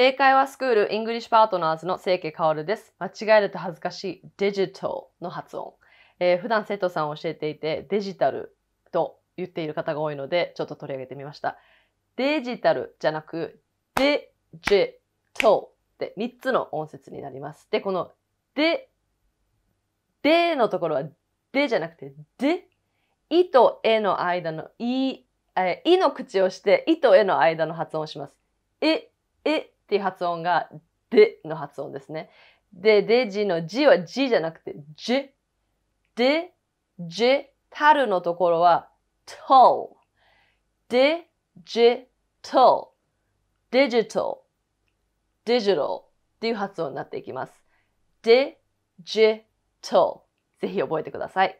英会話スクールイングリッシュパートナーズの清家薫です。間違えると恥ずかしいデジタルの発音。えー、普段生徒さんを教えていてデジタルと言っている方が多いのでちょっと取り上げてみました。デジタルじゃなくデジトルって3つの音節になります。で、こので、でのところはでじゃなくてで、いとえの間のい、えいの口をしていとえの間の発音をします。え、え、っていう発音が、での発音ですね。で、で、じのじはじじゃなくて、じ。で、じ、たるのところは、と。で、じ、と。デジタル。デジタルっていう発音になっていきます。で、じ、と。ぜひ覚えてください。